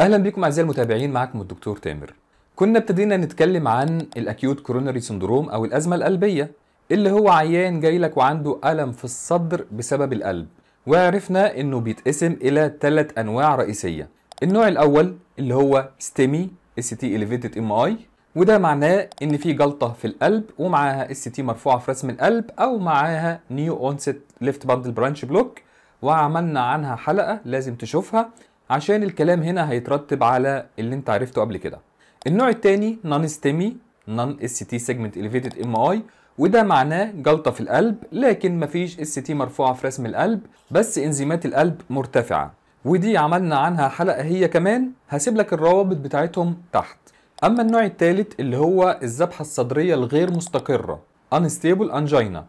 اهلا بيكم اعزائي المتابعين معكم الدكتور تامر كنا ابتدينا نتكلم عن الاكيوت كورونري سندروم او الازمه القلبيه اللي هو عيان جاي لك وعنده الم في الصدر بسبب القلب وعرفنا انه بيتقسم الى ثلاث انواع رئيسيه النوع الاول اللي هو ستيمي اس تي اليفيتد ام اي وده معناه ان في جلطه في القلب ومعاها اس تي مرفوعه في رسم القلب او معاها نيو اونست ليفت باندل برانش بلوك وعملنا عنها حلقه لازم تشوفها عشان الكلام هنا هيترتب على اللي انت عرفته قبل كده النوع الثاني نون ستيمي نون اس تي سيجمنت اليفيتد ام اي وده معناه جلطة في القلب لكن مفيش اس تي مرفوعة في رسم القلب بس انزيمات القلب مرتفعة ودي عملنا عنها حلقة هي كمان هسيب لك الروابط بتاعتهم تحت أما النوع الثالث اللي هو الذبحة الصدرية الغير مستقرة unstable angina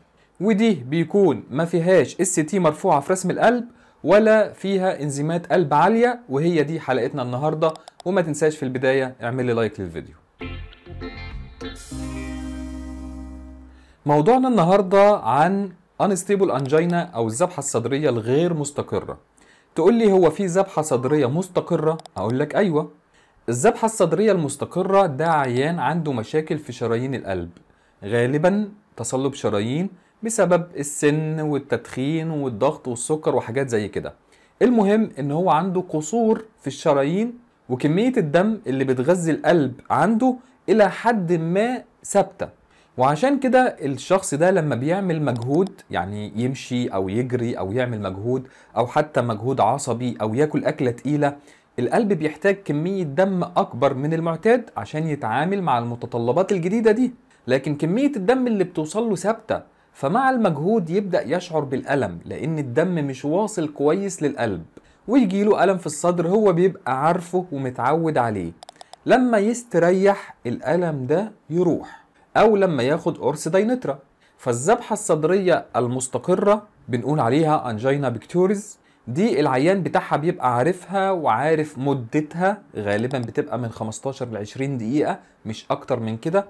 ودي بيكون ما فيهاش اس تي مرفوعة في رسم القلب ولا فيها انزيمات قلب عالية وهي دي حلقتنا النهاردة وما تنساش في البداية اعمل لي لايك للفيديو موضوعنا النهاردة عن unstable angina أو الذبحة الصدرية الغير مستقرة تقول لي هو في ذبحة صدرية مستقرة؟ أقول لك أيوة الذبحة الصدرية المستقرة ده عيان عنده مشاكل في شرايين القلب غالبا تصلب شرايين بسبب السن والتدخين والضغط والسكر وحاجات زي كده المهم ان هو عنده قصور في الشرايين وكمية الدم اللي بتغذي القلب عنده الى حد ما ثابتة وعشان كده الشخص ده لما بيعمل مجهود يعني يمشي او يجري او يعمل مجهود او حتى مجهود عصبي او ياكل اكلة تقيلة القلب بيحتاج كمية دم اكبر من المعتاد عشان يتعامل مع المتطلبات الجديدة دي لكن كمية الدم اللي بتوصل له ثابتة فمع المجهود يبدأ يشعر بالألم لأن الدم مش واصل كويس للقلب ويجيله ألم في الصدر هو بيبقى عارفه ومتعود عليه لما يستريح الألم ده يروح أو لما ياخد قرص داينترا فالذبحة الصدرية المستقرة بنقول عليها أنجينا بكتوريز دي العيان بتاعها بيبقى عارفها وعارف مدتها غالبا بتبقى من 15 ل 20 دقيقة مش أكتر من كده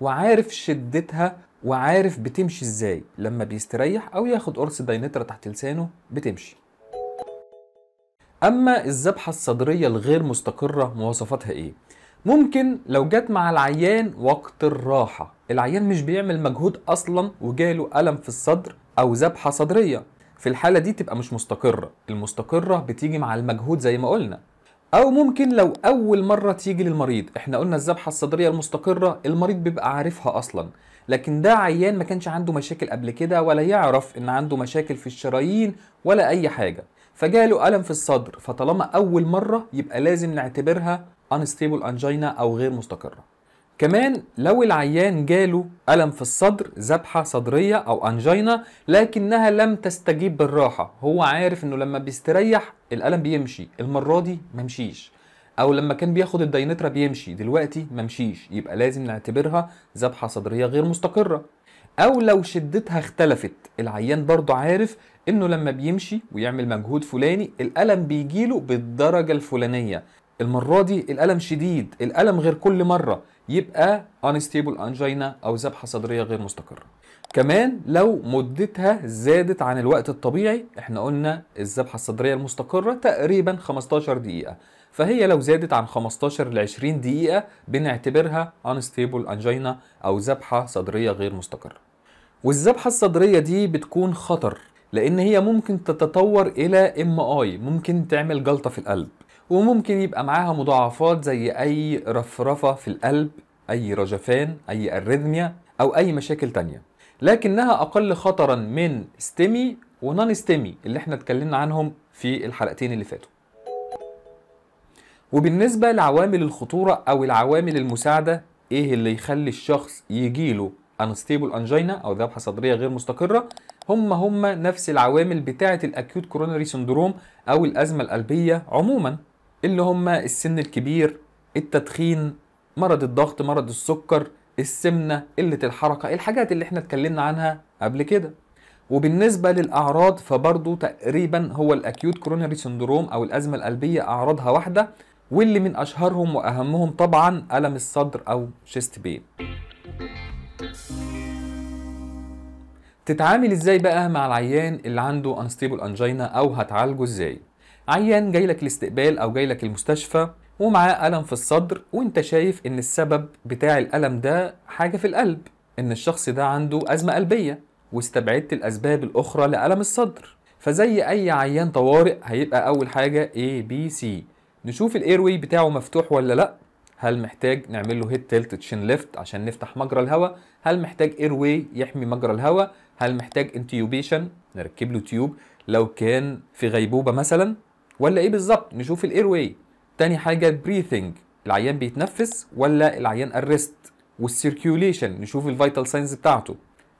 وعارف شدتها وعارف بتمشي ازاي لما بيستريح او ياخد قرص داينترا تحت لسانه بتمشي اما الذبحه الصدريه الغير مستقره مواصفاتها ايه ممكن لو جت مع العيان وقت الراحه العيان مش بيعمل مجهود اصلا وجاله الم في الصدر او ذبحه صدريه في الحاله دي تبقى مش مستقره المستقره بتيجي مع المجهود زي ما قلنا او ممكن لو اول مره تيجي للمريض احنا قلنا الذبحه الصدريه المستقره المريض بيبقى عارفها اصلا لكن ده عيان ما كانش عنده مشاكل قبل كده ولا يعرف ان عنده مشاكل في الشرايين ولا اي حاجه فجاله الم في الصدر فطالما اول مره يبقى لازم نعتبرها unstable angina او غير مستقره كمان لو العيان جاله ألم في الصدر ذبحة صدرية أو أنجينا لكنها لم تستجيب بالراحة هو عارف إنه لما بيستريح الألم بيمشي المرة دي ممشيش أو لما كان بياخد الداينترا بيمشي دلوقتي ممشيش يبقى لازم نعتبرها ذبحة صدرية غير مستقرة أو لو شدتها اختلفت العيان برضه عارف إنه لما بيمشي ويعمل مجهود فلاني الألم بيجيله بالدرجة الفلانية المره دي الالم شديد الالم غير كل مره يبقى انستيبل انجينا او ذبحه صدريه غير مستقره كمان لو مدتها زادت عن الوقت الطبيعي احنا قلنا الذبحه الصدريه المستقره تقريبا 15 دقيقه فهي لو زادت عن 15 ل 20 دقيقه بنعتبرها انستيبل انجينا او ذبحه صدريه غير مستقره والذبحه الصدريه دي بتكون خطر لان هي ممكن تتطور الى ام اي ممكن تعمل جلطه في القلب وممكن يبقى معاها مضاعفات زي أي رفرفة في القلب أي رجفان أي أريثميا أو أي مشاكل تانية لكنها أقل خطرا من ستيمي ونون ستيمي اللي احنا اتكلمنا عنهم في الحلقتين اللي فاتوا وبالنسبة لعوامل الخطورة أو العوامل المساعدة إيه اللي يخلي الشخص يجيله انستيبل انجينا او ذبحه صدريه غير مستقره هم هم نفس العوامل بتاعه الاكيوت كوروناري سندروم او الازمه القلبيه عموما اللي هم السن الكبير التدخين مرض الضغط مرض السكر السمنة قلة الحركة الحاجات اللي احنا اتكلمنا عنها قبل كده وبالنسبة للأعراض فبرضه تقريبا هو الأكيوت كورونري سندروم أو الأزمة القلبية أعراضها واحدة واللي من أشهرهم وأهمهم طبعا ألم الصدر أو شيست بين تتعامل ازاي بقى مع العيان اللي عنده انستيبل انجينا او هتعالجه ازاي عيان جاي لك الاستقبال او جاي لك المستشفى ومعاه الم في الصدر وانت شايف ان السبب بتاع الالم ده حاجه في القلب ان الشخص ده عنده ازمه قلبيه واستبعدت الاسباب الاخرى لالم الصدر فزي اي عيان طوارئ هيبقى اول حاجه اي بي سي نشوف الايروي بتاعه مفتوح ولا لا هل محتاج نعمل له هيد تلت تشين ليفت عشان نفتح مجرى الهواء هل محتاج ايروي يحمي مجرى الهواء هل محتاج انتيوبيشن نركب له تيوب لو كان في غيبوبه مثلا ولا ايه بالظبط نشوف الاير واي تاني حاجه البريثنج العيان بيتنفس ولا العيان ارست والسيركيوليشن نشوف الفيتال ساينز بتاعته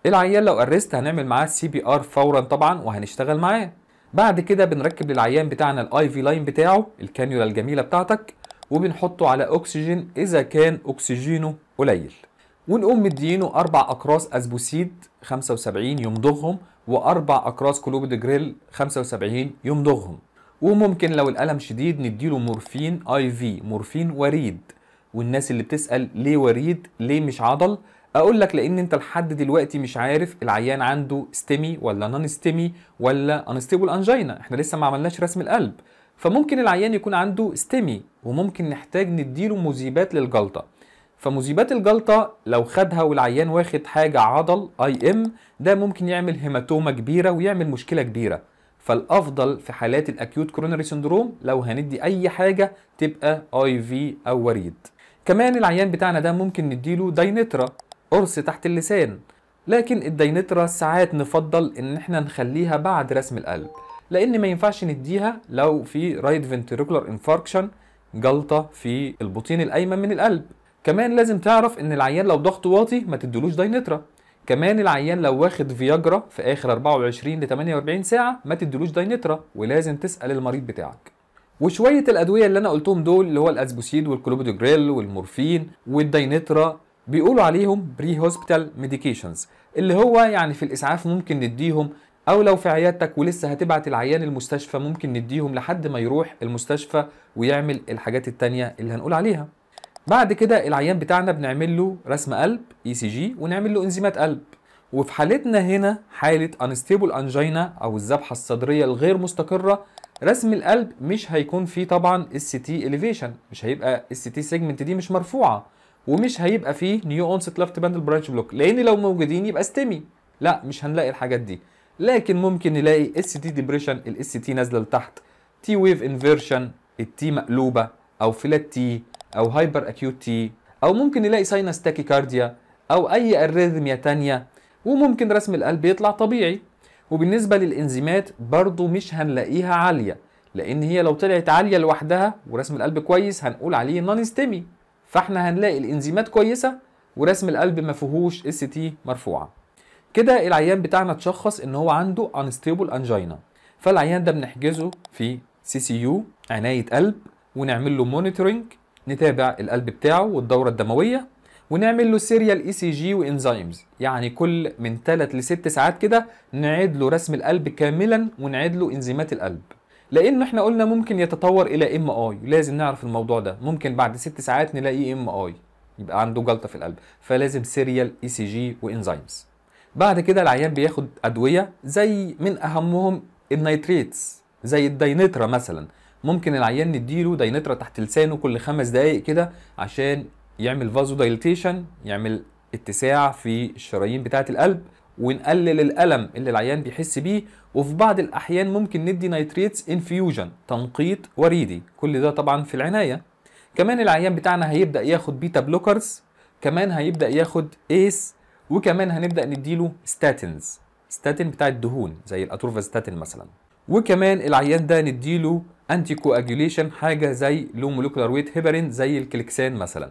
العيان لو ارست هنعمل معاه سي بي ار فورا طبعا وهنشتغل معاه بعد كده بنركب للعيان بتاعنا الاي في لاين بتاعه الكانيولا الجميله بتاعتك وبنحطه على اكسجين اذا كان اكسجينه قليل ونقوم مدينه اربع اقراص اسبوسيد 75 يمضغهم واربع اقراص جريل 75 يمضغهم وممكن لو الألم شديد نديله مورفين اي في مورفين وريد والناس اللي بتسأل ليه وريد ليه مش عضل اقول لك لان انت لحد دلوقتي مش عارف العيان عنده ستيمي ولا نون ستيمي ولا انستيبل انجينا احنا لسه ما عملناش رسم القلب فممكن العيان يكون عنده ستيمي وممكن نحتاج نديله مذيبات للجلطه فمذيبات الجلطه لو خدها والعيان واخد حاجه عضل اي ام ده ممكن يعمل هيماتوما كبيره ويعمل مشكله كبيره فالافضل في حالات الاكيوت كوروناري سندروم لو هندي اي حاجه تبقى اي في او وريد كمان العيان بتاعنا ده ممكن نديله داينترا قرص تحت اللسان لكن الداينترا ساعات نفضل ان احنا نخليها بعد رسم القلب لان ما ينفعش نديها لو في رايت فنتريكولار انفاركشن جلطه في البطين الايمن من القلب كمان لازم تعرف ان العيان لو ضغطه واطي ما تدلوش داينترا كمان العيان لو واخد فياجرا في اخر 24 ل 48 ساعه ما تديلوش داينترا ولازم تسال المريض بتاعك وشويه الادويه اللي انا قلتهم دول اللي هو الاسبوسيد والكلوبيدوجريل والمورفين والداينترا بيقولوا عليهم بري هوسبيتال ميديكيشنز اللي هو يعني في الاسعاف ممكن نديهم او لو في عيادتك ولسه هتبعت العيان المستشفى ممكن نديهم لحد ما يروح المستشفى ويعمل الحاجات التانية اللي هنقول عليها بعد كده العيان بتاعنا بنعمل له رسم قلب اي سي جي ونعمل له انزيمات قلب وفي حالتنا هنا حاله انستيبل انجينا او الذبحه الصدريه الغير مستقره رسم القلب مش هيكون فيه طبعا اس تي اليفيشن مش هيبقى اس تي سيجمنت دي مش مرفوعه ومش هيبقى فيه نيو اونست لفت باندل برانش بلوك لان لو موجودين يبقى ستيمي لا مش هنلاقي الحاجات دي لكن ممكن نلاقي اس تي ديبريشن الاس تي نازله لتحت تي ويف انفيرشن التي مقلوبه او فلات تي او هايبر اكيوت تي او ممكن يلاقي ساينس تاكيكارديا او اي اريثميا تانية وممكن رسم القلب يطلع طبيعي وبالنسبة للإنزيمات برضو مش هنلاقيها عالية لأن هي لو طلعت عالية لوحدها ورسم القلب كويس هنقول عليه نون ستيمي فاحنا هنلاقي الإنزيمات كويسة ورسم القلب ما فيهوش اس تي مرفوعة كده العيان بتاعنا اتشخص ان هو عنده انستيبل انجينا فالعيان ده بنحجزه في سي سي يو عناية قلب ونعمل له مونيتورنج نتابع القلب بتاعه والدورة الدموية ونعمل له سيريال اي سي جي وانزيمز يعني كل من 3 ل 6 ساعات كده نعيد له رسم القلب كاملا ونعيد له انزيمات القلب لان احنا قلنا ممكن يتطور الى ام اي لازم نعرف الموضوع ده ممكن بعد 6 ساعات نلاقي ام اي يبقى عنده جلطه في القلب فلازم سيريال اي سي جي وانزيمز بعد كده العيان بياخد ادويه زي من اهمهم النيتريتس زي الداينترا مثلا ممكن العيان نديله داينترا تحت لسانه كل خمس دقائق كده عشان يعمل فازو دايليتيشن يعمل اتساع في الشرايين بتاعه القلب ونقلل الالم اللي العيان بيحس بيه وفي بعض الاحيان ممكن ندي نايتريتس انفيوجن تنقيط وريدي كل ده طبعا في العنايه كمان العيان بتاعنا هيبدا ياخد بيتا بلوكرز كمان هيبدا ياخد ايس وكمان هنبدا نديله ستاتنز ستاتين بتاع الدهون زي الاتروفاستاتين مثلا وكمان العيان ده نديله انتي كواجوليشن حاجه زي لو مولكولار ويت هيبرين زي الكليكسان مثلا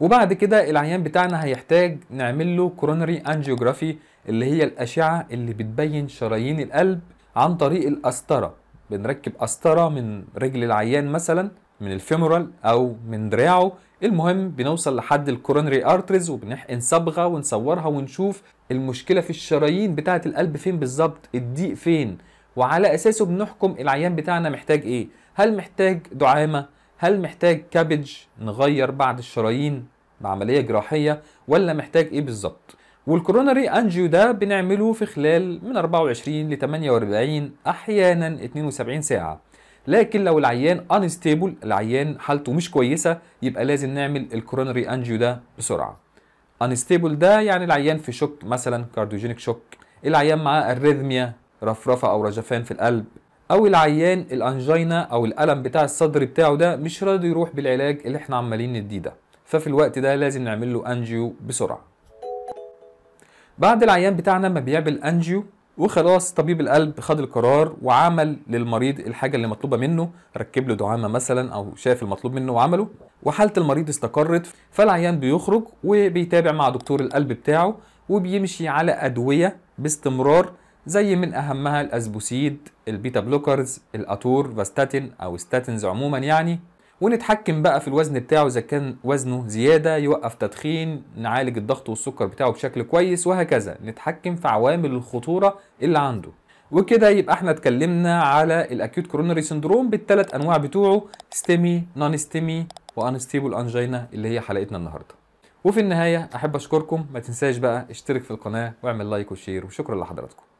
وبعد كده العيان بتاعنا هيحتاج نعمل له كورونري انجيوجرافي اللي هي الاشعه اللي بتبين شرايين القلب عن طريق القسطره بنركب قسطره من رجل العيان مثلا من الفيمورال او من دراعه المهم بنوصل لحد الكورونري ارتريز وبنحقن صبغه ونصورها ونشوف المشكله في الشرايين بتاعه القلب فين بالظبط الضيق فين وعلى اساسه بنحكم العيان بتاعنا محتاج ايه هل محتاج دعامه هل محتاج كابج نغير بعد الشرايين بعمليه جراحيه ولا محتاج ايه بالظبط والكوروناري انجيو ده بنعمله في خلال من 24 ل 48 احيانا 72 ساعه لكن لو العيان انستيبل العيان حالته مش كويسه يبقى لازم نعمل الكوروناري انجيو ده بسرعه انستيبل ده يعني العيان في شوك مثلا كارديوجينيك شوك العيان معاه الريثميا رفرفه او رجفان في القلب او العيان الانجينا او الالم بتاع الصدر بتاعه ده مش راضي يروح بالعلاج اللي احنا عمالين نديه ده ففي الوقت ده لازم نعمل له انجيو بسرعه بعد العيان بتاعنا ما بيعمل انجيو وخلاص طبيب القلب خد القرار وعمل للمريض الحاجه اللي مطلوبه منه ركب له دعامه مثلا او شاف المطلوب منه وعمله وحاله المريض استقرت فالعيان بيخرج وبيتابع مع دكتور القلب بتاعه وبيمشي على ادويه باستمرار زي من أهمها الأسبوسيد البيتا بلوكرز الأتور فاستاتين أو ستاتنز عموما يعني ونتحكم بقى في الوزن بتاعه إذا كان وزنه زيادة يوقف تدخين نعالج الضغط والسكر بتاعه بشكل كويس وهكذا نتحكم في عوامل الخطورة اللي عنده وكده يبقى احنا اتكلمنا على الاكيوت كورونري سندروم بالثلاث انواع بتوعه ستيمي نون ستيمي وانستيبل انجينا اللي هي حلقتنا النهارده وفي النهايه احب اشكركم ما تنساش بقى اشترك في القناه واعمل لايك وشير وشكرا لحضراتكم